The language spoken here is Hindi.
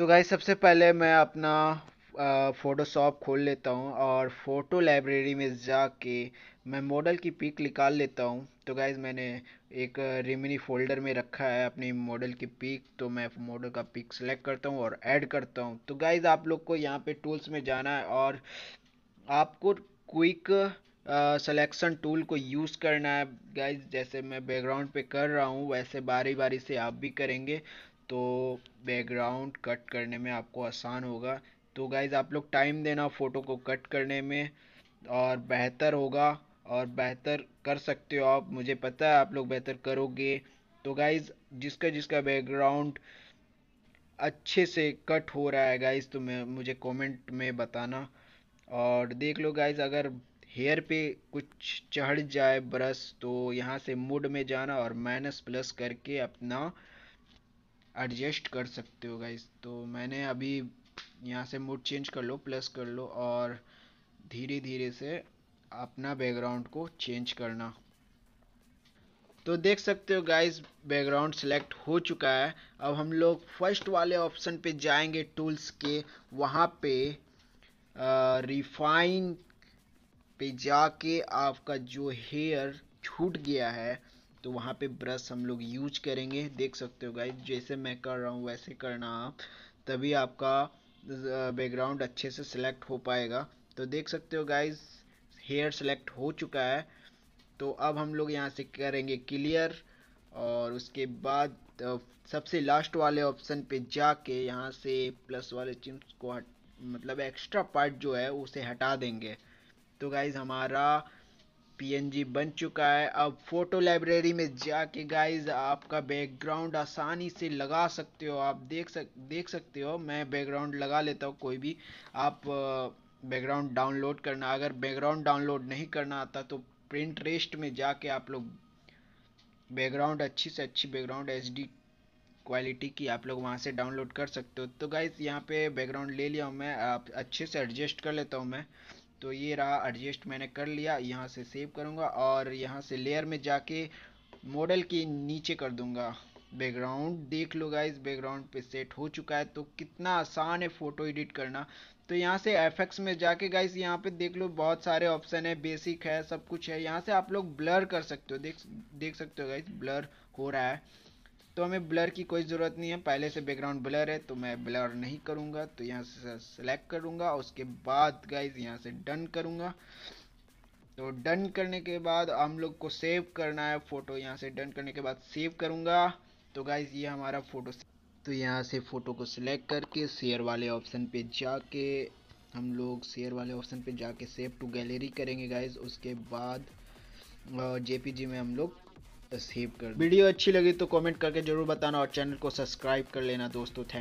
तो गाइज सबसे पहले मैं अपना फ़ोटोशॉप खोल लेता हूँ और फ़ोटो लाइब्रेरी में जाके मैं मॉडल की पिक निकाल लेता हूँ तो गाइज मैंने एक रिमिनी फोल्डर में रखा है अपनी मॉडल की पिक तो मैं मॉडल का पिक सेलेक्ट करता हूँ और ऐड करता हूँ तो गाइज आप लोग को यहाँ पे टूल्स में जाना है और आपको क्विक सिलेक्शन टूल को यूज़ करना है गाइज जैसे मैं बैकग्राउंड पर कर रहा हूँ वैसे बारी बारी से आप भी करेंगे तो बैकग्राउंड कट करने में आपको आसान होगा तो गाइज़ आप लोग टाइम देना फ़ोटो को कट करने में और बेहतर होगा और बेहतर कर सकते हो आप मुझे पता है आप लोग बेहतर करोगे तो गाइज़ जिसका जिसका बैकग्राउंड अच्छे से कट हो रहा है गाइज़ तो मैं मुझे कमेंट में बताना और देख लो गाइज़ अगर हेयर पे कुछ चढ़ जाए ब्रश तो यहाँ से मूड में जाना और माइनस प्लस करके अपना एडजस्ट कर सकते हो गाइज तो मैंने अभी यहाँ से मूड चेंज कर लो प्लस कर लो और धीरे धीरे से अपना बैकग्राउंड को चेंज करना तो देख सकते हो गाइस बैकग्राउंड सेलेक्ट हो चुका है अब हम लोग फर्स्ट वाले ऑप्शन पे जाएंगे टूल्स के वहाँ पे रिफाइन पे जाके आपका जो हेयर छूट गया है तो वहाँ पे ब्रश हम लोग यूज करेंगे देख सकते हो गाइज जैसे मैं कर रहा हूँ वैसे करना आप तभी आपका बैकग्राउंड अच्छे से सिलेक्ट हो पाएगा तो देख सकते हो गाइज हेयर सेलेक्ट हो चुका है तो अब हम लोग यहाँ से करेंगे क्लियर और उसके बाद सबसे लास्ट वाले ऑप्शन पे जाके यहाँ से प्लस वाले चिन्ह को हट मतलब एक्स्ट्रा पार्ट जो है उसे हटा देंगे तो गाइज़ हमारा पीएनजी बन चुका है अब फोटो लाइब्रेरी में जाके गाइज आपका बैकग्राउंड आसानी से लगा सकते हो आप देख सक देख सकते हो मैं बैकग्राउंड लगा लेता हूँ कोई भी आप बैकग्राउंड डाउनलोड करना अगर बैकग्राउंड डाउनलोड नहीं करना आता तो प्रिंट रेस्ट में जाके आप लोग बैकग्राउंड अच्छी से अच्छी बैकग्राउंड एच क्वालिटी की आप लोग वहाँ से डाउनलोड कर सकते हो तो गाइज़ यहाँ पे बैकग्राउंड ले लिया हूँ मैं आप अच्छे से एडजस्ट कर लेता हूँ मैं तो ये रहा एडजस्ट मैंने कर लिया यहाँ से सेव करूँगा और यहाँ से लेयर में जाके मॉडल के नीचे कर दूँगा बैकग्राउंड देख लो गाइज बैकग्राउंड पे सेट हो चुका है तो कितना आसान है फ़ोटो एडिट करना तो यहाँ से एफेक्ट्स में जाके गाइज यहाँ पे देख लो बहुत सारे ऑप्शन है बेसिक है सब कुछ है यहाँ से आप लोग ब्लर कर सकते हो देख देख सकते हो गाइज ब्लर हो रहा है तो हमें ब्लर की कोई ज़रूरत नहीं है पहले से बैकग्राउंड ब्लर है तो मैं ब्लर नहीं करूँगा तो यहाँ से सेलेक्ट करूँगा उसके बाद गाइज यहाँ से डन करूँगा तो डन करने के बाद हम लोग को सेव करना है फ़ोटो यहाँ से डन करने के बाद सेव करूँगा तो गाइज ये हमारा फ़ोटो तो यहाँ से फ़ोटो को सिलेक्ट करके शेयर वाले ऑप्शन पर जाके हम लोग शेयर वाले ऑप्शन पर जाके सेव टू गैलरी करेंगे गाइज उसके बाद जी में हम लोग सेव कर वीडियो अच्छी लगी तो कमेंट करके जरूर बताना और चैनल को सब्सक्राइब कर लेना दोस्तों थैंक